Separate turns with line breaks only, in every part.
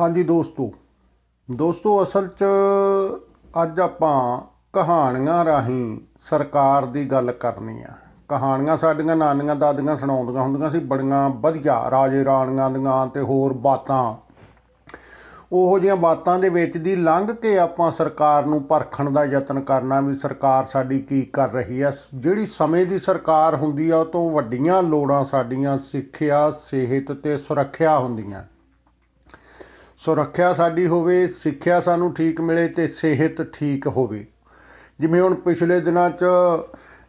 ਹਾਂਜੀ ਦੋਸਤੋ ਦੋਸਤੋ ਅਸਲ 'ਚ ਅੱਜ ਆਪਾਂ ਕਹਾਣੀਆਂ ਰਾਹੀਂ ਸਰਕਾਰ ਦੀ ਗੱਲ ਕਰਨੀ ਆ ਕਹਾਣੀਆਂ ਸਾਡੀਆਂ ਨਾਨੀਆਂ ਦਾਦੀਆਂ ਸੁਣਾਉਂਦੀਆਂ ਹੁੰਦੀਆਂ ਸੀ ਬੜੀਆਂ ਵਧੀਆ ਰਾਜੇ ਰਾਣੀਆਂ ਦੀਆਂ ਤੇ ਹੋਰ ਬਾਤਾਂ ਉਹੋ ਜੀਆਂ ਬਾਤਾਂ ਦੇ ਵਿੱਚ ਦੀ ਲੰਘ ਕੇ ਆਪਾਂ ਸਰਕਾਰ ਨੂੰ ਪਰਖਣ ਦਾ ਯਤਨ ਕਰਨਾ ਵੀ ਸਰਕਾਰ ਸਾਡੀ ਕੀ ਕਰ ਰਹੀ ਹੈ ਜਿਹੜੀ ਸਮੇਂ ਦੀ ਸਰਕਾਰ ਹੁੰਦੀ ਆ ਉਹ ਤੋਂ ਵੱਡੀਆਂ ਲੋੜਾਂ ਸਾਡੀਆਂ ਸਿੱਖਿਆ ਸਿਹਤ ਤੇ ਸੁਰੱਖਿਆ ਹੁੰਦੀਆਂ ਸੁਰੱਖਿਆ ਸਾਡੀ ਹੋਵੇ ਸਿੱਖਿਆ ਸਾਨੂੰ ਠੀਕ ਮਿਲੇ ਤੇ ਸਿਹਤ ਠੀਕ ਹੋਵੇ ਜਿਵੇਂ ਹੁਣ ਪਿਛਲੇ ਦਿਨਾਂ 'ਚ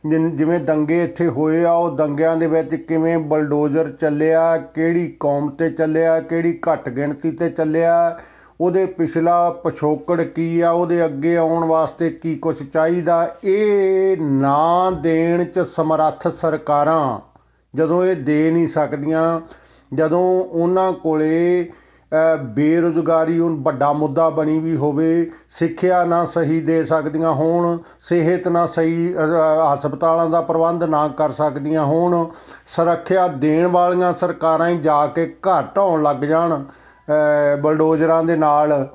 ਜਿਵੇਂ ਦੰਗੇ ਇੱਥੇ ਹੋਏ ਆ ਉਹ ਦੰਗਿਆਂ ਦੇ ਵਿੱਚ ਕਿਵੇਂ ਬਲਡੋਜ਼ਰ ਚੱਲਿਆ ਕਿਹੜੀ ਕੌਮ ਤੇ ਚੱਲਿਆ ਕਿਹੜੀ ਘੱਟ ਗਿਣਤੀ ਤੇ ਚੱਲਿਆ ਉਹਦੇ ਪਿਛਲਾ ਪਛੋਕੜ ਕੀ ਆ ਉਹਦੇ ਅੱਗੇ ਆਉਣ ਵਾਸਤੇ ਕੀ ਕੁਝ ਚਾਹੀਦਾ ਇਹ ਨਾ ਦੇਣ ਚ ਸਮਰੱਥ ਸਰਕਾਰਾਂ ਜਦੋਂ ਇਹ ਦੇ ਨਹੀਂ ਸਕਦੀਆਂ ਜਦੋਂ ਉਹਨਾਂ ਕੋਲੇ ਬੇਰੋਜ਼ਗਾਰੀ ਉਹ ਵੱਡਾ ਮੁੱਦਾ ਬਣੀ ਵੀ ਹੋਵੇ ਸਿੱਖਿਆ ਨਾ ਸਹੀ ਦੇ ਸਕਦੀਆਂ ਹੋਣ ਸਿਹਤ ਨਾ ਸਹੀ ਹਸਪਤਾਲਾਂ ਦਾ ਪ੍ਰਬੰਧ ਨਾ ਕਰ ਸਕਦੀਆਂ ਹੋਣ ਸੁਰੱਖਿਆ ਦੇਣ ਵਾਲੀਆਂ ਸਰਕਾਰਾਂ ਹੀ ਜਾ ਕੇ ਘਰ ਢਾਉਣ ਲੱਗ ਜਾਣ ਬਲਡੋਜ਼ਰਾਂ ਦੇ ਨਾਲ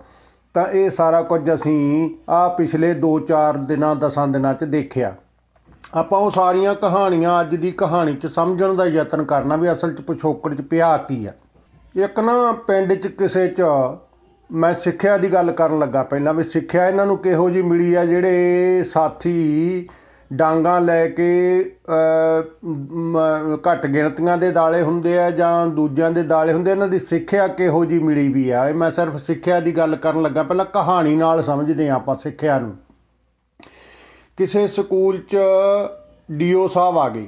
ਤਾਂ ਇਹ ਸਾਰਾ ਕੁਝ ਅਸੀਂ ਆ ਪਿਛਲੇ 2-4 ਦਿਨਾਂ ਦਸਾਂ ਦਿਨਾਂ 'ਚ ਦੇਖਿਆ ਆਪਾਂ ਉਹ ਸਾਰੀਆਂ ਕਹਾਣੀਆਂ ਅੱਜ ਦੀ ਕਹਾਣੀ 'ਚ ਸਮਝਣ ਦਾ ਯਤਨ ਕਰਨਾ ਵੀ ਅਸਲ 'ਚ ਪਿਛੋਕੜ 'ਚ ਪਿਆ ਕੀ ਆ ਇੱਕ ਨਾ ਪਿੰਡ 'ਚ ਕਿਸੇ 'ਚ ਮੈਂ ਸਿੱਖਿਆ ਦੀ ਗੱਲ ਕਰਨ ਲੱਗਾ ਪਹਿਲਾਂ ਵੀ ਸਿੱਖਿਆ ਇਹਨਾਂ ਨੂੰ ਕਿਹੋ ਜੀ ਮਿਲੀ ਆ ਜਿਹੜੇ ਸਾਥੀ ਡਾਂਗਾ ਲੈ ਕੇ ਘੱਟ ਗਿਣਤੀਆਂ ਦੇ ਦਾਲੇ ਹੁੰਦੇ ਆ ਜਾਂ ਦੂਜਿਆਂ ਦੇ ਦਾਲੇ ਹੁੰਦੇ ਇਹਨਾਂ ਦੀ ਸਿੱਖਿਆ ਕਿਹੋ ਜੀ ਮਿਲੀ ਵੀ ਆ ਮੈਂ ਸਿਰਫ ਸਿੱਖਿਆ ਦੀ ਗੱਲ ਕਰਨ ਲੱਗਾ ਪਹਿਲਾਂ ਕਹਾਣੀ ਨਾਲ ਸਮਝਦੇ ਆ ਆਪਾਂ ਸਿੱਖਿਆ ਨੂੰ ਕਿਸੇ ਸਕੂਲ 'ਚ ਡੀਓ ਸਾਹਿਬ ਆ ਗਏ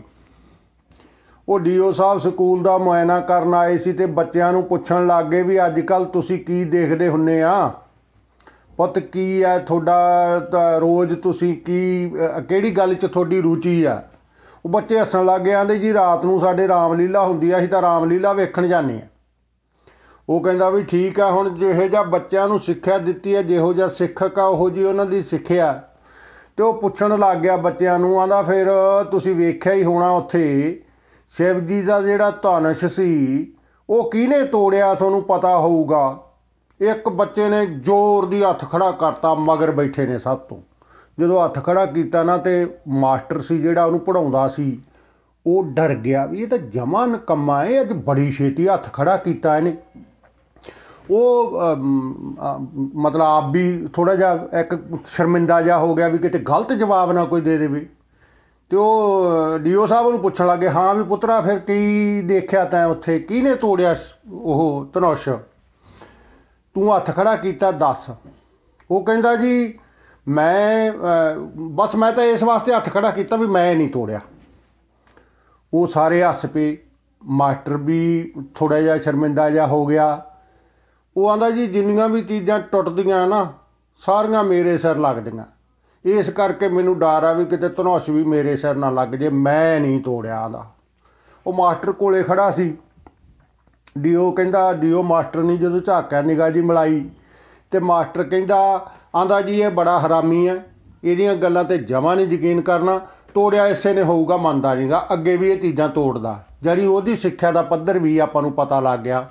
ਉਹ ਡੀਓ ਸਾਹਿਬ ਸਕੂਲ ਦਾ ਮੁਆਇਨਾ ਕਰਨ ਆਏ ਸੀ ਤੇ ਬੱਚਿਆਂ ਨੂੰ ਪੁੱਛਣ ਲੱਗੇ ਵੀ ਅੱਜ ਕੱਲ ਤੁਸੀਂ ਕੀ ਦੇਖਦੇ ਹੁੰਨੇ ਆ ਪੁੱਤ ਕੀ ਆ ਤੁਹਾਡਾ ਰੋਜ਼ ਤੁਸੀਂ ਕੀ ਕਿਹੜੀ ਗੱਲ 'ਚ ਤੁਹਾਡੀ ਰੁਚੀ ਆ ਉਹ ਬੱਚੇ ਹੱਸਣ ਲੱਗ ਗਏ ਆਂਦੇ ਜੀ ਰਾਤ ਨੂੰ ਸਾਡੇ ਰਾਮਲੀਲਾ ਹੁੰਦੀ ਆ ਅਸੀਂ ਤਾਂ ਰਾਮਲੀਲਾ ਵੇਖਣ ਜਾਂਦੇ ਆ ਉਹ ਕਹਿੰਦਾ ਵੀ ਠੀਕ ਆ ਹੁਣ ਜਿਹੋ ਜਿਹਾ ਬੱਚਿਆਂ ਨੂੰ ਸਿੱਖਿਆ ਦਿੱਤੀ ਆ ਜਿਹੋ ਜਿਹਾ ਸਿੱਖਕ ਆ ਉਹੋ ਜੀ ਉਹਨਾਂ ਦੀ ਸਿੱਖਿਆ ਤੇ ਉਹ ਪੁੱਛਣ ਲੱਗ ਗਿਆ ਬੱਚਿਆਂ ਨੂੰ ਆਂਦਾ ਫਿਰ ਤੁਸੀਂ ਵੇਖਿਆ ਹੀ ਹੋਣਾ ਉੱਥੇ ਸ਼ਿਵ ਜੀ ਦਾ ਜਿਹੜਾ ਧਨਸ਼ ਸੀ ਉਹ ਕਿਹਨੇ ਤੋੜਿਆ ਤੁਹਾਨੂੰ ਪਤਾ ਹੋਊਗਾ ਇੱਕ ਬੱਚੇ ਨੇ ਜ਼ੋਰ ਦੀ ਹੱਥ ਖੜਾ ਕਰਤਾ ਮਗਰ ਬੈਠੇ ਨੇ ਸਭ ਤੋਂ ਜਦੋਂ ਹੱਥ ਖੜਾ ਕੀਤਾ ਨਾ ਤੇ ਮਾਸਟਰ ਸੀ ਜਿਹੜਾ ਉਹਨੂੰ ਪੜਾਉਂਦਾ ਸੀ ਉਹ ਡਰ ਗਿਆ ਵੀ ਇਹ ਤਾਂ ਜਮਾ ਨਕਮਾ ਹੈ ਅੱਜ ਬੜੀ ਛੇਤੀ ਹੱਥ ਖੜਾ ਕੀਤਾ ਇਹਨੇ ਉਹ ਮਤਲਬ ਆਪ ਵੀ ਥੋੜਾ ਜਿਹਾ ਇੱਕ ਸ਼ਰਮਿੰਦਾ ਜਿਹਾ ਹੋ ਗਿਆ ਵੀ ਕਿਤੇ ਗਲਤ ਜਵਾਬ ਨਾ ਕੋਈ ਦੇ ਦੇਵੇ ਤੇ ਉਹ ਡੀਓ ਸਾਹਿਬ ਨੂੰ ਪੁੱਛਣ ਲੱਗੇ ਹਾਂ ਵੀ ਪੁੱਤਰਾ ਫਿਰ ਕੀ ਦੇਖਿਆ ਤੈਂ ਉੱਥੇ ਕਿਹਨੇ ਤੋੜਿਆ ਉਹ ਤਨੋਸ਼ ਤੂੰ ਹੱਥ ਖੜਾ ਕੀਤਾ ਦੱਸ ਉਹ ਕਹਿੰਦਾ ਜੀ ਮੈਂ ਬਸ ਮੈਂ ਤਾਂ ਇਸ ਵਾਸਤੇ ਹੱਥ ਖੜਾ ਕੀਤਾ ਵੀ ਮੈਂ ਨਹੀਂ ਤੋੜਿਆ ਉਹ ਸਾਰੇ ਹੱਸ ਪਏ ਮਾਸਟਰ ਵੀ ਥੋੜਾ ਜਿਹਾ ਸ਼ਰਮਿੰਦਾ ਜਿਹਾ ਹੋ ਗਿਆ ਉਹ ਆਂਦਾ ਜੀ ਜਿੰਨੀਆਂ ਵੀ ਚੀਜ਼ਾਂ ਟੁੱਟਦੀਆਂ ਨਾ ਸਾਰੀਆਂ ਮੇਰੇ ਸਿਰ ਲੱਗਦੀਆਂ ਇਸ ਕਰਕੇ ਮੈਨੂੰ ਡਰ ਆ ਵੀ ਕਿਤੇ ਧਨੋਸ਼ ਵੀ ਮੇਰੇ ਸਿਰ ਨਾ ਲੱਗ ਜੇ ਮੈਂ ਨਹੀਂ ਤੋੜਿਆ ਦਾ ਉਹ ਮਾਸਟਰ ਕੋਲੇ ਖੜਾ ਸੀ ਡੀਓ ਕਹਿੰਦਾ ਡੀਓ ਮਾਸਟਰ ਨਹੀਂ ਜਦੋਂ ਝਾਕਿਆ ਨਿਗਾਹ ਜੀ ਮਲਾਈ ਤੇ ਮਾਸਟਰ ਕਹਿੰਦਾ ਆਂਦਾ ਜੀ ਇਹ ਬੜਾ ਹਰਾਮੀ ਹੈ ਇਹਦੀਆਂ ਗੱਲਾਂ ਤੇ ਜਮਾ ਨਹੀਂ ਯਕੀਨ ਕਰਨਾ ਤੋੜਿਆ ਇਸੇ ਨੇ ਹੋਊਗਾ ਮੰਨਦਾ ਨਹੀਂਗਾ ਅੱਗੇ ਵੀ ਇਹ ਚੀਜ਼ਾਂ ਤੋੜਦਾ ਜਿਹੜੀ ਉਹਦੀ ਸਿੱਖਿਆ ਦਾ ਪੱਧਰ ਵੀ ਆਪਾਂ ਨੂੰ ਪਤਾ ਲੱਗ ਗਿਆ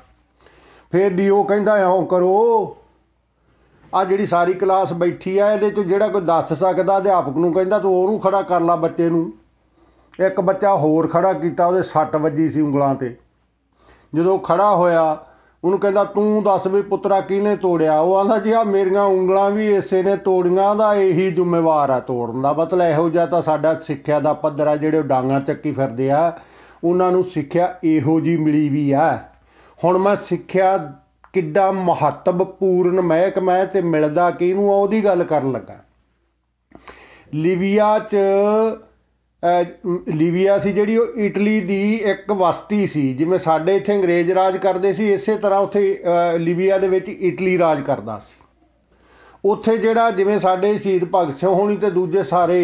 ਫਿਰ ਡੀਓ ਕਹਿੰਦਾ ਐਂ ਕਰੋ ਆ ਜਿਹੜੀ ਸਾਰੀ ਕਲਾਸ ਬੈਠੀ ਆ ਇਹਦੇ 'ਚ ਜਿਹੜਾ ਕੋਈ ਦੱਸ ਸਕਦਾ ਅਧਿਆਪਕ ਨੂੰ ਕਹਿੰਦਾ ਤੂੰ ਉਹਨੂੰ ਖੜਾ ਕਰ ਲੈ ਬੱਚੇ ਨੂੰ ਇੱਕ ਬੱਚਾ ਹੋਰ ਖੜਾ ਕੀਤਾ ਉਹਦੇ ਸੱਟ ਵੱਜੀ ਸੀ ਉਂਗਲਾਂ ਤੇ ਜਦੋਂ ਖੜਾ ਹੋਇਆ ਉਹਨੂੰ ਕਹਿੰਦਾ ਤੂੰ ਦੱਸ ਵੀ ਪੁੱਤਰਾ ਕਿਹਨੇ ਤੋੜਿਆ ਉਹ ਆਂਦਾ ਜੀ ਆ ਮੇਰੀਆਂ ਉਂਗਲਾਂ ਵੀ ਇਸੇ ਨੇ ਤੋੜੀਆਂ ਦਾ ਇਹੀ ਜ਼ਿੰਮੇਵਾਰ ਆ ਤੋੜਨ ਦਾ ਮਤਲਬ ਇਹੋ ਜਿਹਾ ਤਾਂ ਸਾਡਾ ਸਿੱਖਿਆ ਦਾ ਪੱਧਰ ਆ ਜਿਹੜੇ ਡਾਂਗਾ ਚੱਕੀ ਫਿਰਦੇ ਆ ਉਹਨਾਂ ਨੂੰ ਸਿੱਖਿਆ ਇਹੋ ਜੀ ਮਿਲੀ ਵੀ ਆ ਹੁਣ ਮੈਂ ਸਿੱਖਿਆ ਕਿੱਡਾ ਮਹੱਤਵਪੂਰਨ ਮਹਿਕਮਾ ਮੈਂ ਤੇ ਮਿਲਦਾ ਕਿਹਨੂੰ ਆ ਉਹਦੀ ਗੱਲ ਕਰਨ ਲੱਗਾ ਲੀਬੀਆ 'ਚ ਲੀਬੀਆ ਸੀ ਜਿਹੜੀ ਉਹ ਇਟਲੀ ਦੀ ਇੱਕ ਵਸਤੀ ਸੀ ਜਿਵੇਂ ਸਾਡੇ ਇੱਥੇ ਅੰਗਰੇਜ਼ ਰਾਜ ਕਰਦੇ ਸੀ ਇਸੇ ਤਰ੍ਹਾਂ ਉੱਥੇ ਲੀਬੀਆ ਦੇ ਵਿੱਚ ਇਟਲੀ ਰਾਜ ਕਰਦਾ ਸੀ ਉੱਥੇ ਜਿਹੜਾ ਜਿਵੇਂ ਸਾਡੇ ਸ਼ਹੀਦ ਭਗਤ ਸਿੰਘ ਹੋਣੀ ਤੇ ਦੂਜੇ ਸਾਰੇ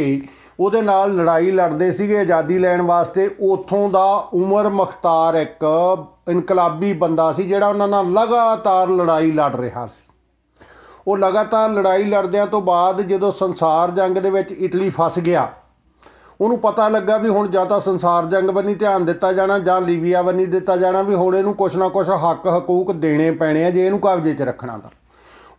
ਉਹਦੇ ਨਾਲ ਲੜਾਈ ਲੜਦੇ ਸੀਗੇ ਆਜ਼ਾਦੀ ਲੈਣ ਵਾਸਤੇ ਉਥੋਂ ਦਾ ਉਮਰ ਮੁਖਤਾਰ ਇੱਕ ਇਨਕਲਾਬੀ ਬੰਦਾ ਸੀ ਜਿਹੜਾ ਉਹਨਾਂ ਨਾਲ ਲਗਾਤਾਰ ਲੜਾਈ ਲੜ ਰਿਹਾ ਸੀ ਉਹ ਲਗਾਤਾਰ ਲੜਾਈ ਲੜਦਿਆਂ ਤੋਂ ਬਾਅਦ ਜਦੋਂ ਸੰਸਾਰ ਜੰਗ ਦੇ ਵਿੱਚ ਇਟਲੀ ਫਸ ਗਿਆ ਉਹਨੂੰ ਪਤਾ ਲੱਗਾ ਵੀ ਹੁਣ ਜਾਂ ਤਾਂ ਸੰਸਾਰ ਜੰਗ ਬੰਨੀ ਧਿਆਨ ਦਿੱਤਾ ਜਾਣਾ ਜਾਂ ਲੀਬੀਆ ਬੰਨੀ ਦਿੱਤਾ ਜਾਣਾ ਵੀ ਹੁਣ ਇਹਨੂੰ ਕੁਛ ਨਾ ਕੁਛ ਹੱਕ ਹਕੂਕ ਦੇਣੇ ਪੈਣੇ ਆ ਜੇ ਇਹਨੂੰ ਕਬਜ਼ੇ 'ਚ ਰੱਖਣਾ ਤਾਂ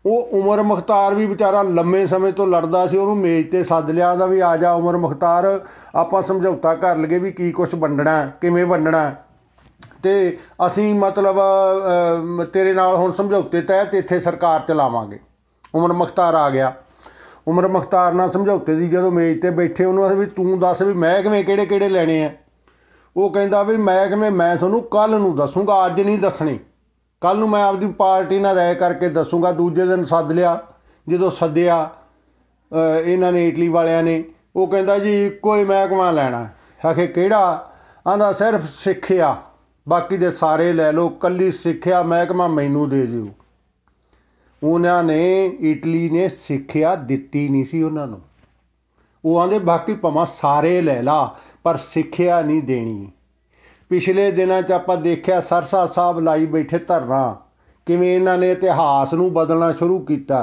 ਉਹ ਉਮਰ ਮੁਖਤਾਰ ਵੀ ਵਿਚਾਰਾ ਲੰਮੇ ਸਮੇਂ ਤੋਂ ਲੜਦਾ ਸੀ ਉਹਨੂੰ ਮੇਜ਼ ਤੇ ਸੱਦ ਲਿਆ ਦਾ ਵੀ ਆ ਜਾ ਉਮਰ ਮੁਖਤਾਰ ਆਪਾਂ ਸਮਝੌਤਾ ਕਰ ਲਗੇ ਵੀ ਕੀ ਕੁਝ ਵੰਡਣਾ ਕਿਵੇਂ ਵੰਡਣਾ ਤੇ ਅਸੀਂ ਮਤਲਬ ਤੇਰੇ ਨਾਲ ਹੁਣ ਸਮਝੌਤੇ ਤਹਿਤ ਇੱਥੇ ਸਰਕਾਰ ਚਲਾਵਾਂਗੇ ਉਮਰ ਮੁਖਤਾਰ ਆ ਗਿਆ ਉਮਰ ਮੁਖਤਾਰ ਨਾਲ ਸਮਝੌਤੇ ਦੀ ਜਦੋਂ ਮੇਜ਼ ਤੇ ਬੈਠੇ ਉਹਨੂੰ ਅਸੀਂ ਵੀ ਤੂੰ ਦੱਸ ਵੀ ਕਿਵੇਂ ਕਿਹੜੇ ਕਿਹੜੇ ਲੈਣੇ ਆ ਉਹ ਕਹਿੰਦਾ ਵੀ ਕਿਵੇਂ ਮੈਂ ਤੁਹਾਨੂੰ ਕੱਲ ਨੂੰ ਦੱਸੂਗਾ ਅੱਜ ਨਹੀਂ ਦੱਸਣੀ ਕੱਲ ਨੂੰ ਮੈਂ ਆਪਦੀ ਪਾਰਟੀ ਨਾਲ ਰਹਿ ਕਰਕੇ ਦੱਸੂਗਾ ਦੂਜੇ ਦਿਨ ਸੱਦ ਲਿਆ ਜਦੋਂ ਸੱਦਿਆ ਇਹਨਾਂ ਨੇ ਇਟਲੀ ਵਾਲਿਆਂ ਨੇ ਉਹ ਕਹਿੰਦਾ ਜੀ ਇੱਕੋ ਹੀ ਮਹਿਕਮਾ ਲੈਣਾ ਆਖੇ ਕਿਹੜਾ ਆਂਦਾ ਸਿਰਫ ਸਿੱਖਿਆ ਬਾਕੀ ਦੇ ਸਾਰੇ ਲੈ ਲਓ ਕੱਲੀ ਸਿੱਖਿਆ ਮਹਿਕਮਾ ਮੈਨੂੰ ਦੇ ਦਿਓ ਉਹਨਾਂ ਨੇ ਇਟਲੀ ਨੇ ਸਿੱਖਿਆ ਦਿੱਤੀ ਨਹੀਂ ਸੀ ਉਹਨਾਂ ਨੂੰ ਉਹ ਆਂਦੇ ਬਾਕੀ ਭਮਾ ਸਾਰੇ ਲੈ ਲਾ ਪਰ ਸਿੱਖਿਆ ਨਹੀਂ ਦੇਣੀ ਪਿਛਲੇ ਦਿਨਾਂ 'ਚ ਆਪਾਂ ਦੇਖਿਆ ਸਰਸਾ ਸਾਹਿਬ ਲਾਈ ਬੈਠੇ ਧਰਨਾ ਕਿਵੇਂ ਇਹਨਾਂ ਨੇ ਇਤਿਹਾਸ ਨੂੰ ਬਦਲਣਾ ਸ਼ੁਰੂ ਕੀਤਾ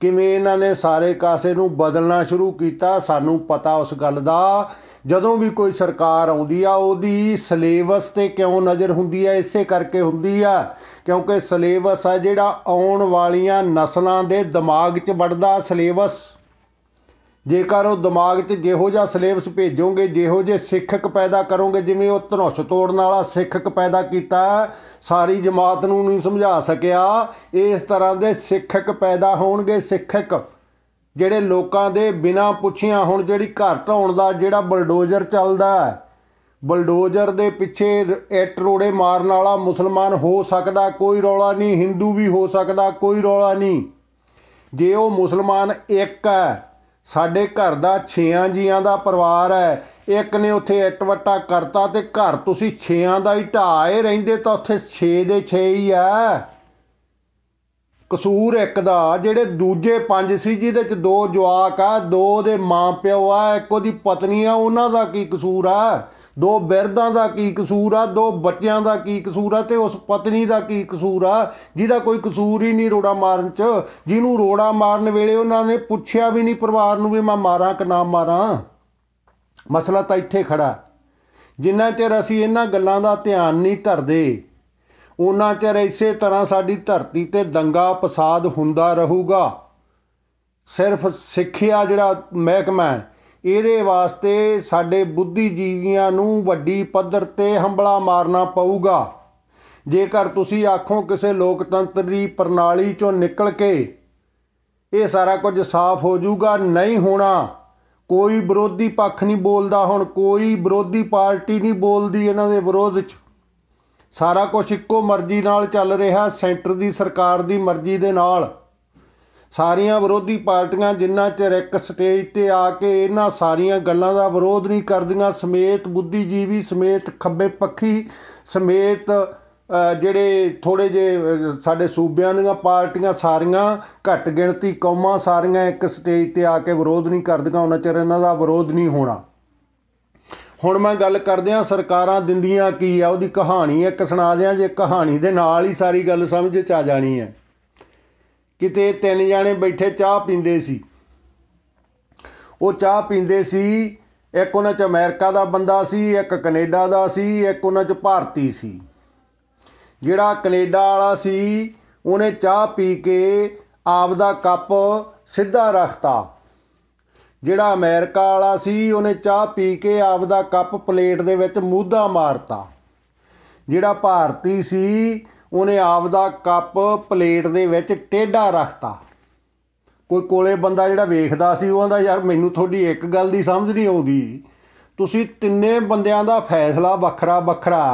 ਕਿਵੇਂ ਇਹਨਾਂ ਨੇ ਸਾਰੇ ਕਾਸੇ ਨੂੰ ਬਦਲਣਾ ਸ਼ੁਰੂ ਕੀਤਾ ਸਾਨੂੰ ਪਤਾ ਉਸ ਗੱਲ ਦਾ ਜਦੋਂ ਵੀ ਕੋਈ ਸਰਕਾਰ ਆਉਂਦੀ ਆ ਉਹਦੀ ਸਿਲੇਬਸ ਤੇ ਕਿਉਂ ਨਜ਼ਰ ਹੁੰਦੀ ਆ ਇਸੇ ਕਰਕੇ ਹੁੰਦੀ ਆ ਕਿਉਂਕਿ ਸਿਲੇਬਸ ਆ ਜਿਹੜਾ ਆਉਣ ਵਾਲੀਆਂ ਨਸਲਾਂ ਦੇ ਦਿਮਾਗ 'ਚ ਵੱਡਦਾ ਸਿਲੇਬਸ ਜੇਕਰ ਉਹ ਦਿਮਾਗ 'ਚ ਜਿਹੋ ਜਿਹਾ ਸਿਲੇਬਸ ਭੇਜੋਗੇ ਜਿਹੋ ਜਿਹੇ ਸਿੱਖਕ ਪੈਦਾ ਕਰੋਗੇ ਜਿਵੇਂ ਉਹ ਧਨੁਸ਼ ਤੋੜਨ ਵਾਲਾ ਸਿੱਖਕ ਪੈਦਾ ਕੀਤਾ ਸਾਰੀ ਜਮਾਤ ਨੂੰ ਨਹੀਂ ਸਮਝਾ ਸਕਿਆ ਇਸ ਤਰ੍ਹਾਂ ਦੇ ਸਿੱਖਕ ਪੈਦਾ ਹੋਣਗੇ ਸਿੱਖਕ ਜਿਹੜੇ ਲੋਕਾਂ ਦੇ ਬਿਨਾ ਪੁੱਛਿਆ ਹੁਣ ਜਿਹੜੀ ਘਰ ਢਾਉਣ ਦਾ ਜਿਹੜਾ ਬਲਡੋਜ਼ਰ ਚੱਲਦਾ ਹੈ ਬਲਡੋਜ਼ਰ ਦੇ ਪਿੱਛੇ ਇੱਟ ਰੋੜੇ ਮਾਰਨ ਵਾਲਾ ਮੁਸਲਮਾਨ ਹੋ ਸਕਦਾ ਕੋਈ ਰੌਲਾ ਨਹੀਂ ਹਿੰਦੂ ਵੀ ਹੋ ਸਕਦਾ ਕੋਈ ਰੌਲਾ ਨਹੀਂ ਜੇ ਉਹ ਮੁਸਲਮਾਨ ਇੱਕ ਹੈ ਸਾਡੇ ਘਰ ਦਾ ਛੇਆਂ ਜੀਆਂ ਦਾ ਪਰਿਵਾਰ ਹੈ ਇੱਕ ਨੇ ਉੱਥੇ ਇਟਵਟਾ ਕਰਤਾ ਤੇ ਘਰ ਤੁਸੀਂ ਛੇਆਂ ਦਾ ਹੀ ਢਾਏ ਰਹਿੰਦੇ ਤਾਂ ਉੱਥੇ 6 ਦੇ 6 ਹੀ ਆ ਕਸੂਰ ਇੱਕ ਦਾ ਜਿਹੜੇ ਦੂਜੇ ਪੰਜ ਸੀ ਜਿਹਦੇ ਚ ਦੋ ਜਵਾਕ ਆ ਦੋ ਦੇ ਮਾਂ ਪਿਓ ਆ ਇੱਕ ਉਹਦੀ ਪਤਨੀ ਆ ਉਹਨਾਂ ਦਾ ਕੀ ਕਸੂਰ ਆ ਦੋ ਬਿਰਦਾਂ ਦਾ ਕੀ ਕਸੂਰ ਆ ਦੋ ਬੱਚਿਆਂ ਦਾ ਕੀ ਕਸੂਰ ਆ ਤੇ ਉਸ ਪਤਨੀ ਦਾ ਕੀ ਕਸੂਰ ਆ ਜਿਹਦਾ ਕੋਈ ਕਸੂਰ ਹੀ ਨਹੀਂ ਰੋੜਾ ਮਾਰਨ 'ਚ ਜਿਹਨੂੰ ਰੋੜਾ ਮਾਰਨ ਵੇਲੇ ਉਹਨਾਂ ਨੇ ਪੁੱਛਿਆ ਵੀ ਨਹੀਂ ਪਰਿਵਾਰ ਨੂੰ ਵੀ ਮੈਂ ਮਾਰਾਂ ਕਿ ਨਾ ਮਾਰਾਂ ਮਸਲਾ ਤਾਂ ਇੱਥੇ ਖੜਾ ਜਿੰਨਾ ਚਿਰ ਅਸੀਂ ਇਹਨਾਂ ਗੱਲਾਂ ਦਾ ਧਿਆਨ ਨਹੀਂ ਧਰਦੇ ਉਹਨਾਂ ਚਿਰ ਇਸੇ ਤਰ੍ਹਾਂ ਸਾਡੀ ਧਰਤੀ ਤੇ ਦੰਗਾ ਫਸਾਦ ਹੁੰਦਾ ਰਹੂਗਾ ਸਿਰਫ ਸਿੱਖਿਆ ਜਿਹੜਾ ਮਹਿਕਮਾ ਹੈ ਇਹਦੇ ਵਾਸਤੇ ਸਾਡੇ ਬੁੱਧੀਜੀਵੀਆਂ ਨੂੰ ਵੱਡੀ ਪੱਧਰ ਤੇ ਹੰਬਲਾ ਮਾਰਨਾ ਪਊਗਾ ਜੇਕਰ ਤੁਸੀਂ ਆਖੋ ਕਿਸੇ ਲੋਕਤੰਤਰੀ ਪ੍ਰਣਾਲੀ ਚੋਂ ਨਿਕਲ ਕੇ ਇਹ ਸਾਰਾ ਕੁਝ ਸਾਫ਼ ਹੋ ਜਾਊਗਾ ਨਹੀਂ ਹੋਣਾ ਕੋਈ ਵਿਰੋਧੀ ਪੱਖ ਨਹੀਂ ਬੋਲਦਾ ਹੁਣ ਕੋਈ ਵਿਰੋਧੀ ਪਾਰਟੀ ਨਹੀਂ ਬੋਲਦੀ ਇਹਨਾਂ ਦੇ ਵਿਰੋਧ 'ਚ ਸਾਰਾ ਕੁਝ ਇੱਕੋ ਮਰਜ਼ੀ ਨਾਲ ਚੱਲ ਰਿਹਾ ਸੈਂਟਰ ਦੀ ਸਰਕਾਰ ਦੀ ਮਰਜ਼ੀ ਦੇ ਨਾਲ ਸਾਰੀਆਂ ਵਿਰੋਧੀ ਪਾਰਟੀਆਂ ਜਿੰਨਾ ਚਿਰ ਇੱਕ ਸਟੇਜ ਤੇ ਆ ਕੇ ਇਹਨਾਂ ਸਾਰੀਆਂ ਗੱਲਾਂ ਦਾ ਵਿਰੋਧ ਨਹੀਂ ਕਰਦੀਆਂ ਸਮੇਤ ਬੁੱਧੀਜੀਵੀ ਸਮੇਤ ਖੱਬੇ ਪੱਖੀ ਸਮੇਤ ਜਿਹੜੇ ਥੋੜੇ ਜੇ ਸਾਡੇ ਸੂਬਿਆਂ ਦੀਆਂ ਪਾਰਟੀਆਂ ਸਾਰੀਆਂ ਘੱਟ ਗਿਣਤੀ ਕੌਮਾਂ ਸਾਰੀਆਂ ਇੱਕ ਸਟੇਜ ਤੇ ਆ ਕੇ ਵਿਰੋਧ ਨਹੀਂ ਕਰਦੀਆਂ ਉਹਨਾਂ ਚਿਰ ਇਹਨਾਂ ਦਾ ਵਿਰੋਧ ਨਹੀਂ ਹੋਣਾ ਹੁਣ ਮੈਂ ਗੱਲ ਕਰਦਿਆਂ ਸਰਕਾਰਾਂ ਦਿੰਦੀਆਂ ਕੀ ਆ ਉਹਦੀ ਕਹਾਣੀ ਇੱਕ ਸੁਣਾ ਦਿਆਂ ਜੇ ਕਹਾਣੀ ਦੇ ਨਾਲ ਹੀ ਸਾਰੀ ਗੱਲ ਸਮਝ ਚ ਆ ਜਾਣੀ ਹੈ ਕਿਤੇ ਤਿੰਨ ਜਾਣੇ ਬੈਠੇ ਚਾਹ ਪੀਂਦੇ ਸੀ ਉਹ ਚਾਹ ਪੀਂਦੇ ਸੀ ਇੱਕ ਉਹਨਾਂ 'ਚ ਅਮਰੀਕਾ ਦਾ ਬੰਦਾ ਸੀ ਇੱਕ ਕੈਨੇਡਾ ਦਾ ਸੀ ਇੱਕ ਉਹਨਾਂ 'ਚ ਭਾਰਤੀ ਸੀ ਜਿਹੜਾ ਕੈਨੇਡਾ ਵਾਲਾ ਸੀ ਉਹਨੇ ਚਾਹ ਪੀ ਕੇ ਆਪ ਦਾ ਕੱਪ ਸਿੱਧਾ ਰੱਖਤਾ ਜਿਹੜਾ ਅਮਰੀਕਾ ਵਾਲਾ ਸੀ ਉਹਨੇ ਚਾਹ ਪੀ ਕੇ ਆਪ ਦਾ ਕੱਪ ਪਲੇਟ ਦੇ ਵਿੱਚ ਮੂਧਾ ਮਾਰਤਾ ਜਿਹੜਾ ਭਾਰਤੀ ਸੀ ਉਹਨੇ ਆਪ ਦਾ ਕੱਪ ਪਲੇਟ ਦੇ ਵਿੱਚ ਟੇਢਾ ਰੱਖਤਾ ਕੋਈ ਕੋਲੇ ਬੰਦਾ ਜਿਹੜਾ ਵੇਖਦਾ ਸੀ ਉਹ ਆਂਦਾ ਯਾਰ ਮੈਨੂੰ ਤੁਹਾਡੀ ਇੱਕ ਗੱਲ ਦੀ ਸਮਝ ਨਹੀਂ ਆਉਂਦੀ ਤੁਸੀਂ ਤਿੰਨੇ ਬੰਦਿਆਂ ਦਾ ਫੈਸਲਾ ਵੱਖਰਾ ਵੱਖਰਾ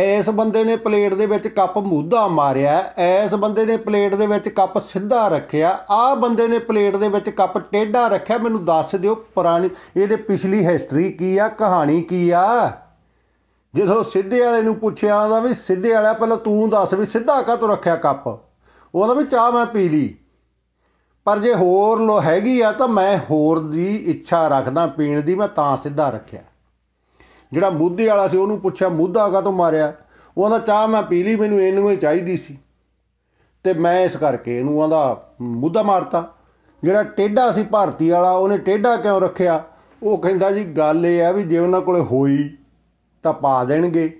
ਐਸ ਬੰਦੇ ਨੇ ਪਲੇਟ ਦੇ ਵਿੱਚ ਕੱਪ ਮੂਧਾ ਮਾਰਿਆ ਐਸ ਬੰਦੇ ਨੇ ਪਲੇਟ ਦੇ ਵਿੱਚ ਕੱਪ ਸਿੱਧਾ ਰੱਖਿਆ ਆਹ ਬੰਦੇ ਨੇ ਪਲੇਟ ਦੇ ਵਿੱਚ ਕੱਪ ਟੇਢਾ ਰੱਖਿਆ ਮੈਨੂੰ ਦੱਸ ਦਿਓ ਪੁਰਾਣੀ ਇਹਦੇ ਪਿਛਲੀ ਹਿਸਟਰੀ ਕੀ ਆ ਕਹਾਣੀ ਕੀ ਆ ਜਦੋਂ ਸਿੱਧੇ ਵਾਲੇ ਨੂੰ ਪੁੱਛਿਆ ਆਂਦਾ ਵੀ ਸਿੱਧੇ ਵਾਲਾ ਪਹਿਲਾਂ ਤੂੰ ਦੱਸ ਵੀ ਸਿੱਧਾ ਕਾ ਤੂੰ ਰੱਖਿਆ ਕੱਪ ਉਹਦਾ ਵੀ ਚਾਹ ਮੈਂ ਪੀ ਲਈ ਪਰ ਜੇ ਹੋਰ ਲੋ ਹੈਗੀ ਆ ਤਾਂ ਮੈਂ ਹੋਰ ਦੀ ਇੱਛਾ ਰੱਖਦਾ ਪੀਣ ਦੀ ਮੈਂ ਤਾਂ ਸਿੱਧਾ ਰੱਖਿਆ ਜਿਹੜਾ ਮੁੱਦੇ ਵਾਲਾ ਸੀ ਉਹਨੂੰ ਪੁੱਛਿਆ ਮੁੱਦਾ ਕਾ ਤੂੰ ਮਾਰਿਆ ਉਹਦਾ ਚਾਹ ਮੈਂ ਪੀ ਲਈ ਮੈਨੂੰ ਇਹਨੂੰ ਹੀ ਚਾਹੀਦੀ ਸੀ ਤੇ ਮੈਂ ਇਸ ਕਰਕੇ ਇਹਨੂੰ ਆਂਦਾ ਮੁੱਦਾ ਮਾਰਤਾ ਜਿਹੜਾ ਟੇਡਾ ਸੀ ਭਾਰਤੀ ਵਾਲਾ ਉਹਨੇ ਟੇਡਾ ਕਿਉਂ ਰੱਖਿਆ ਉਹ ਕਹਿੰਦਾ ਜੀ ਗੱਲ ਇਹ ਆ ਵੀ ਜੇ ਉਹਨਾਂ ਕੋਲੇ ਹੋਈ ਤਾਂ ਪਾ ਦੇਣਗੇ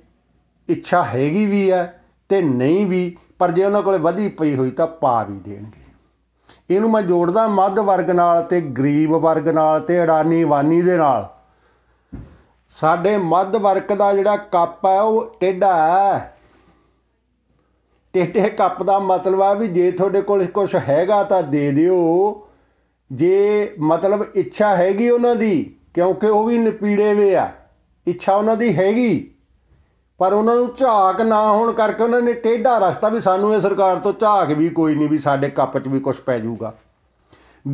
ਇੱਛਾ ਹੈਗੀ ਵੀ ਹੈ ਤੇ ਨਹੀਂ ਵੀ ਪਰ ਜੇ ਉਹਨਾਂ ਕੋਲੇ ਵਧੀ ਪਈ ਹੋਈ ਤਾਂ ਪਾ ਵੀ ਦੇਣਗੇ ਇਹਨੂੰ ਮੈਂ ਜੋੜਦਾ ਮੱਧ ਵਰਗ ਨਾਲ ਤੇ ਗਰੀਬ ਵਰਗ ਨਾਲ ਤੇ ਅਡਾਨੀ ਵਾਨੀ ਦੇ ਨਾਲ ਸਾਡੇ ਮੱਧ ਵਰਗ ਦਾ ਜਿਹੜਾ ਕੱਪ ਹੈ ਉਹ ਟੇਢਾ ਹੈ ਟੇਢੇ ਕੱਪ ਦਾ ਮਤਲਬ ਆ ਵੀ ਜੇ ਤੁਹਾਡੇ ਕੋਲ ਕੁਝ ਹੈਗਾ ਤਾਂ ਦੇ ਦਿਓ ਜੇ ਮਤਲਬ ਇੱਛਾ ਹੈਗੀ ਉਹਨਾਂ ਦੀ ਕਿਉਂਕਿ ਉਹ ਵੀ ਨਪੀੜੇ ਵੇ ਆ ਇੱਛਾ ਉਹਨਾਂ ਦੀ ਹੈਗੀ ਪਰ ਉਹਨਾਂ ਨੂੰ ਝਾਕ ਨਾ ਹੋਣ ਕਰਕੇ ਉਹਨਾਂ ਨੇ ਟੇਢਾ ਰਸਤਾ ਵੀ ਸਾਨੂੰ ਇਹ ਸਰਕਾਰ ਤੋਂ ਝਾਕ ਵੀ ਕੋਈ ਨਹੀਂ ਵੀ ਸਾਡੇ ਕੱਪ 'ਚ ਵੀ ਕੁਝ ਪੈ ਜਾਊਗਾ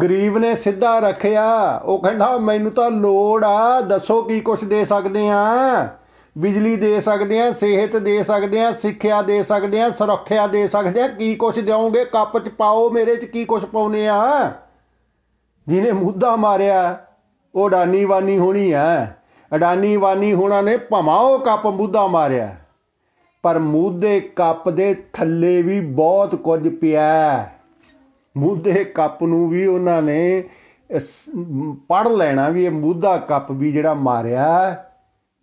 ਗਰੀਬ ਨੇ ਸਿੱਧਾ ਰੱਖਿਆ ਉਹ ਕਹਿੰਦਾ ਮੈਨੂੰ ਤਾਂ ਲੋੜ ਆ ਦੱਸੋ ਕੀ ਕੁਝ ਦੇ ਸਕਦੇ ਆ ਬਿਜਲੀ ਦੇ ਸਕਦੇ ਆ ਸਿਹਤ ਦੇ ਸਕਦੇ ਆ ਸਿੱਖਿਆ ਦੇ ਸਕਦੇ ਆ ਸੁਰੱਖਿਆ ਦੇ ਸਕਦੇ ਆ ਕੀ ਕੁਝ ਦਿਓਗੇ ਕੱਪ 'ਚ ਪਾਓ ਮੇਰੇ 'ਚ ਕੀ ਕੁਝ ਪਾਉਨੇ ਆ ਜਿਹਨੇ ਮੁੱਦਾ ਮਾਰਿਆ ਉਹ ਡਾਨੀ ਵਾਨੀ ਹੋਣੀ ਆ ਅਡਾਨੀ ਵਾਨੀ ਹੋਣਾ ਨੇ ਭਮਾਓ ਉਹ ਕੱਪ ਮੂਧਾ ਮਾਰਿਆ ਪਰ ਮੂਧੇ ਕੱਪ ਦੇ ਥੱਲੇ ਵੀ ਬਹੁਤ ਕੁਝ ਪਿਆ ਮੂਧੇ ਕੱਪ ਨੂੰ ਵੀ ਉਹਨਾਂ ਨੇ ਪੜ ਲੈਣਾ ਵੀ ਇਹ ਮੂਧਾ ਕੱਪ ਵੀ ਜਿਹੜਾ ਮਾਰਿਆ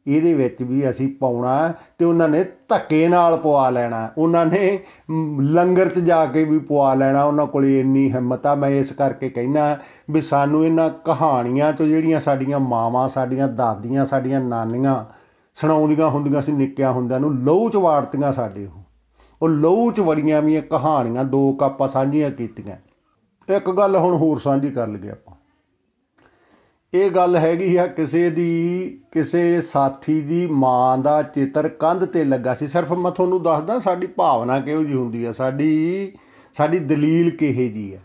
ਇਹਦੇ ਵਿੱਚ ਵੀ ਅਸੀਂ ਪਾਉਣਾ ਤੇ ਉਹਨਾਂ ਨੇ ਧੱਕੇ ਨਾਲ ਪਵਾ ਲੈਣਾ ਉਹਨਾਂ ਨੇ ਲੰਗਰ 'ਚ ਜਾ ਕੇ ਵੀ ਪਵਾ ਲੈਣਾ ਉਹਨਾਂ ਕੋਲ ਇੰਨੀ ਹਿੰਮਤ ਆ ਮੈਂ ਇਸ ਕਰਕੇ ਕਹਿਣਾ ਵੀ ਸਾਨੂੰ ਇਹਨਾਂ ਕਹਾਣੀਆਂ ਤੋਂ ਜਿਹੜੀਆਂ ਸਾਡੀਆਂ ਮਾਵਾਂ ਸਾਡੀਆਂ ਦਾਦੀਆਂ ਸਾਡੀਆਂ ਨਾਨੀਆਂ ਸੁਣਾਉਂਦੀਆਂ ਹੁੰਦੀਆਂ ਸੀ ਨਿੱਕਿਆ ਹੁੰਦਿਆਂ ਨੂੰ ਲਹੂ ਚ ਵਾੜਤੀਆਂ ਸਾਡੇ ਉਹ ਉਹ ਲਹੂ ਚ ਵੜੀਆਂ ਵੀ ਕਹਾਣੀਆਂ ਦੋ ਕੱਪਾਂ ਸਾਂਝੀਆਂ ਕੀਤੀਆਂ ਇੱਕ ਗੱਲ ਹੁਣ ਹੋਰ ਸਾਂਝੀ ਕਰ ਲਈਏ ਆਪਾਂ ਇਹ ਗੱਲ ਹੈਗੀ ਆ ਕਿਸੇ ਦੀ ਕਿਸੇ ਸਾਥੀ ਦੀ ਮਾਂ ਦਾ ਚਿੱਤਰ ਕੰਧ ਤੇ ਲੱਗਾ ਸੀ ਸਿਰਫ ਮੈਂ ਤੁਹਾਨੂੰ ਦੱਸਦਾ ਸਾਡੀ ਭਾਵਨਾ ਕਿਹੋ ਜੀ ਹੁੰਦੀ ਆ ਸਾਡੀ ਸਾਡੀ ਦਲੀਲ ਕਿਹੇ ਜੀ ਆ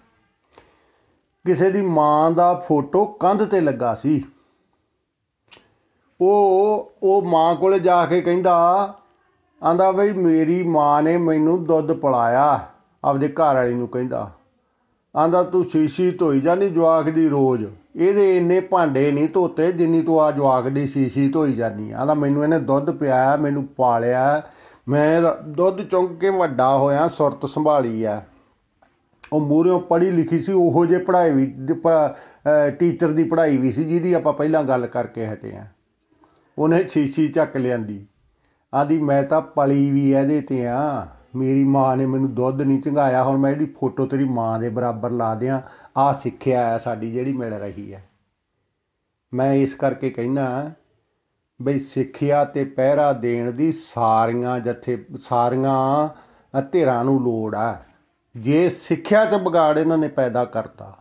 ਕਿਸੇ ਦੀ ਮਾਂ ਦਾ ਫੋਟੋ ਕੰਧ ਤੇ ਲੱਗਾ ਸੀ ਉਹ ਉਹ ਮਾਂ ਕੋਲ ਜਾ ਕੇ ਕਹਿੰਦਾ ਆਂਦਾ ਬਈ ਮੇਰੀ ਮਾਂ ਨੇ ਮੈਨੂੰ ਦੁੱਧ ਪਿਲਾਇਆ ਆਪਦੇ ਘਰ ਵਾਲੀ ਨੂੰ ਕਹਿੰਦਾ ਆਂਦਾ ਤੂੰ ਸ਼ੀਸ਼ੀ ਧੋਈ ਨਹੀਂ ਜਵਾਕ ਦੀ ਰੋਜ਼ ਇਹਦੇ ਇੰਨੇ ਭਾਂਡੇ ਨਹੀਂ ਧੋਤੇ ਜਿੰਨੀ ਤੂੰ ਆ ਜਵਾਗ ਦੀ ਸ਼ੀਸ਼ੀ ਧੋਈ ਜਾਨੀ ਆਂਦਾ ਮੈਨੂੰ ਇਹਨੇ ਦੁੱਧ ਪਿਆਇਆ ਮੈਨੂੰ ਪਾਲਿਆ ਮੈਂ ਦੁੱਧ ਚੁੰਗ ਕੇ ਵੱਡਾ ਹੋਇਆ ਸੁਰਤ ਸੰਭਾਲੀ ਆ ਉਹ ਮੂਰਿਓਂ ਪੜ੍ਹੀ ਲਿਖੀ ਸੀ ਉਹੋ ਜੇ ਪੜ੍ਹਾਈ ਵੀ ਟੀਚਰ ਦੀ ਪੜ੍ਹਾਈ ਵੀ ਸੀ ਜਿਹਦੀ ਆਪਾਂ ਪਹਿਲਾਂ ਗੱਲ ਕਰਕੇ ਹਟੇ ਆ ਉਹਨੇ ਸ਼ੀਸ਼ੀ ਚੱਕ ਲਿਆਂਦੀ ਆਦੀ ਮੈਂ ਤਾਂ ਪਲੀ ਵੀ ਇਹਦੇ ਤੇ ਆ ਮੇਰੀ ਮਾਂ ਨੇ ਮੈਨੂੰ ਦੁੱਧ ਨਹੀਂ ਚੰਗਾਇਆ ਹੁਣ ਮੈਂ ਇਹਦੀ ਫੋਟੋ ਤੇਰੀ ਮਾਂ ਦੇ ਬਰਾਬਰ ਲਾ ਦਿਆਂ ਆ ਸਿੱਖਿਆ ਆ ਸਾਡੀ ਜਿਹੜੀ ਮਿਲ ਰਹੀ ਹੈ ਮੈਂ ਇਸ ਕਰਕੇ ਕਹਿਣਾ ਬਈ ਸਿੱਖਿਆ ਤੇ ਪਹਿਰਾ ਦੇਣ ਦੀ ਸਾਰੀਆਂ ਜਥੇ ਸਾਰੀਆਂ ਧਿਰਾਂ ਨੂੰ ਲੋੜ ਆ ਜੇ ਸਿੱਖਿਆ 'ਚ ਵਿਗਾੜ ਇਹਨਾਂ ਨੇ ਪੈਦਾ ਕਰਤਾ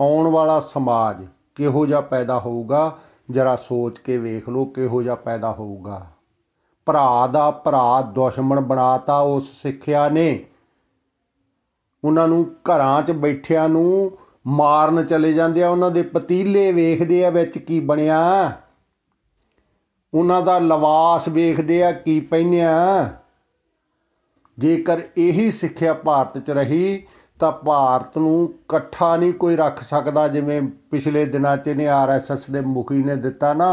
ਆਉਣ ਵਾਲਾ ਸਮਾਜ ਕਿਹੋ ਜਿਹਾ ਪੈਦਾ ਹੋਊਗਾ ਜਰਾ ਸੋਚ ਕੇ ਵੇਖ ਲਓ ਕਿਹੋ ਜਿਹਾ ਪੈਦਾ ਹੋਊਗਾ ਭਰਾ ਦਾ ਭਰਾ ਦੁਸ਼ਮਣ ਬਣਾਤਾ ਉਸ ਸਿੱਖਿਆ ਨੇ ਉਹਨਾਂ ਨੂੰ ਘਰਾਂ 'ਚ ਬੈਠਿਆਂ ਨੂੰ ਮਾਰਨ ਚਲੇ ਜਾਂਦੇ ਆ ਉਹਨਾਂ ਦੇ ਪਤੀਲੇ ਵੇਖਦੇ ਆ ਵਿੱਚ ਕੀ ਬਣਿਆ ਉਹਨਾਂ ਦਾ ਲਿਵਾਸ ਵੇਖਦੇ ਆ ਕੀ ਪਹਿਨਿਆ ਜੇਕਰ ਇਹੀ ਸਿੱਖਿਆ ਭਾਰਤ 'ਚ ਰਹੀ ਤਾਂ ਭਾਰਤ ਨੂੰ ਇਕੱਠਾ ਨਹੀਂ ਕੋਈ ਰੱਖ ਸਕਦਾ ਜਿਵੇਂ ਪਿਛਲੇ ਦਿਨਾਂ 'ਚ ਨੇ ਆਰਐਸਐਸ ਦੇ ਮੁਖੀ ਨੇ ਦਿੱਤਾ ਨਾ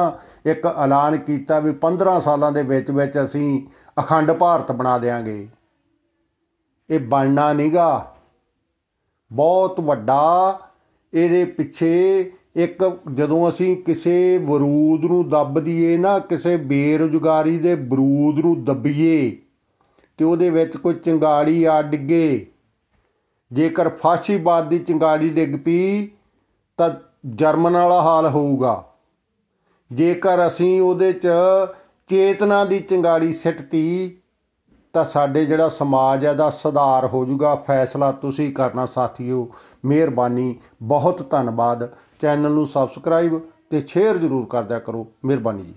ਇੱਕ ਐਲਾਨ ਕੀਤਾ ਵੀ 15 ਸਾਲਾਂ ਦੇ ਵਿੱਚ ਵਿੱਚ ਅਸੀਂ ਅਖੰਡ ਭਾਰਤ ਬਣਾ ਦੇਾਂਗੇ ਇਹ ਬਣਨਾ ਨਹੀਂਗਾ ਬਹੁਤ ਵੱਡਾ ਇਹਦੇ ਪਿੱਛੇ ਇੱਕ ਜਦੋਂ ਅਸੀਂ ਕਿਸੇ ਵਰੂਦ ਨੂੰ ਦੱਬ ਦਈਏ ਨਾ ਕਿਸੇ ਬੇਰੁਜ਼ਗਾਰੀ ਦੇ ਬਰੂਦ ਨੂੰ ਦੱਬੀਏ ਤੇ ਉਹਦੇ ਵਿੱਚ ਕੋਈ ਚੰਗਾੜੀ ਆ ਡਿੱਗੇ ਜੇਕਰ ਬਾਦ ਦੀ ਚਿੰਗਾੜੀ ਡਿੱਗ ਪਈ ਤਾਂ ਜਰਮਨ ਵਾਲਾ ਹਾਲ ਹੋਊਗਾ ਜੇਕਰ ਅਸੀਂ ਉਹਦੇ 'ਚ ਚੇਤਨਾ ਦੀ ਚਿੰਗਾੜੀ ਸਿੱਟਤੀ ਤਾਂ ਸਾਡੇ ਜਿਹੜਾ ਸਮਾਜ ਹੈ ਦਾ ਸੁਧਾਰ ਹੋ ਜਾਊਗਾ ਫੈਸਲਾ ਤੁਸੀਂ ਕਰਨਾ ਸਾਥੀਓ ਮਿਹਰਬਾਨੀ ਬਹੁਤ ਧੰਨਵਾਦ ਚੈਨਲ ਨੂੰ ਸਬਸਕ੍ਰਾਈਬ ਤੇ ਸ਼ੇਅਰ ਜ਼ਰੂਰ ਕਰਦਿਆ ਕਰੋ ਮਿਹਰਬਾਨੀ ਜੀ